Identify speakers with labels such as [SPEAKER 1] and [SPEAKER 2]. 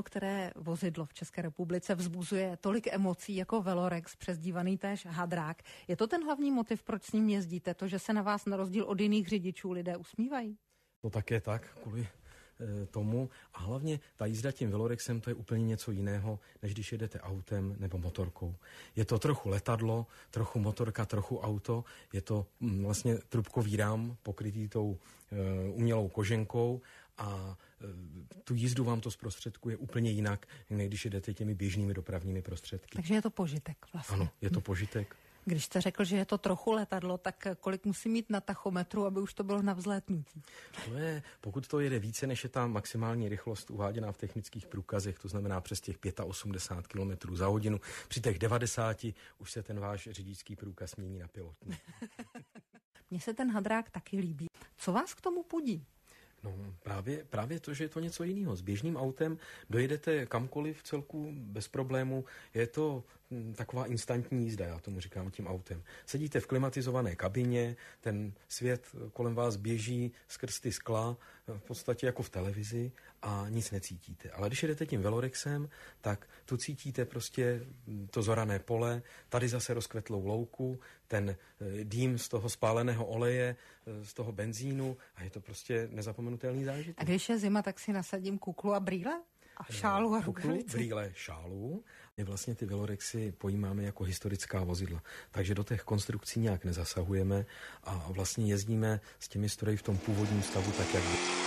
[SPEAKER 1] málo které vozidlo v České republice vzbuzuje tolik emocí jako Velorex, přezdívaný též Hadrák. Je to ten hlavní motiv, proč s ním jezdíte? To, že se na vás na rozdíl od jiných řidičů lidé usmívají? To
[SPEAKER 2] no tak je tak, kvůli eh, tomu. A hlavně ta jízda tím velorexem to je úplně něco jiného, než když jedete autem nebo motorkou. Je to trochu letadlo, trochu motorka, trochu auto. Je to mm, vlastně trubkový rám pokrytý tou eh, umělou koženkou a Eh, tu jízdu vám to zprostředkuje úplně jinak, než když jdete těmi běžnými dopravními prostředky.
[SPEAKER 1] Takže je to požitek
[SPEAKER 2] vlastně. Ano, je to požitek.
[SPEAKER 1] Když jste řekl, že je to trochu letadlo, tak kolik musí mít na tachometru, aby už to bylo na vzlétnutí?
[SPEAKER 2] To je, pokud to jede více, než je ta maximální rychlost uváděná v technických průkazech, to znamená přes těch 85 km za hodinu, při těch 90 už se ten váš řidičský průkaz mění na pilotní.
[SPEAKER 1] Mně se ten hadrák taky líbí. Co vás k tomu pudí?
[SPEAKER 2] No právě, právě to, že je to něco jiného. S běžným autem dojedete kamkoliv v celku bez problému. Je to Mm, taková instantní jízda, já tomu říkám tím autem. Sedíte v klimatizované kabině, ten svět kolem vás běží skrz ty skla, eh, v podstatě jako v televizi a nic necítíte. Ale když jedete tím velorexem, tak tu cítíte prostě mm, to zorané pole, tady zase rozkvetlou louku, ten eh, dým z toho spáleného oleje, eh, z toho benzínu a je to prostě nezapomenutelný zážitek.
[SPEAKER 1] A když je zima, tak si nasadím kuklu a brýle? A šálu a rukalice.
[SPEAKER 2] brýle, šálu. My vlastně ty velorexy pojímáme jako historická vozidla, takže do těch konstrukcí nějak nezasahujeme a vlastně jezdíme s těmi stroji v tom původním stavu tak, jak byl.